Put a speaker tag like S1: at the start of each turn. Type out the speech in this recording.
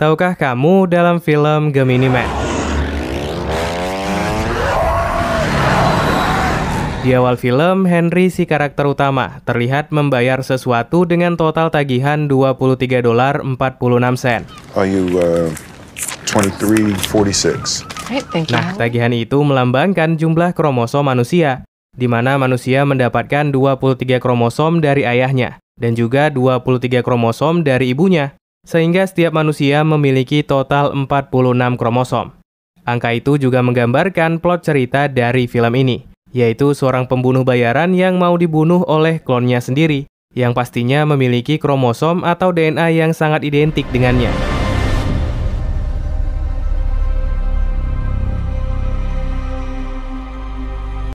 S1: Tahukah kamu dalam film Gemini Man? Di awal film, Henry si karakter utama terlihat membayar sesuatu dengan total tagihan 23 dolar 46 sen.
S2: Are you uh,
S1: Nah, tagihan itu melambangkan jumlah kromosom manusia, di mana manusia mendapatkan 23 kromosom dari ayahnya dan juga 23 kromosom dari ibunya. Sehingga setiap manusia memiliki total 46 kromosom. Angka itu juga menggambarkan plot cerita dari film ini, yaitu seorang pembunuh bayaran yang mau dibunuh oleh klonnya sendiri, yang pastinya memiliki kromosom atau DNA yang sangat identik dengannya.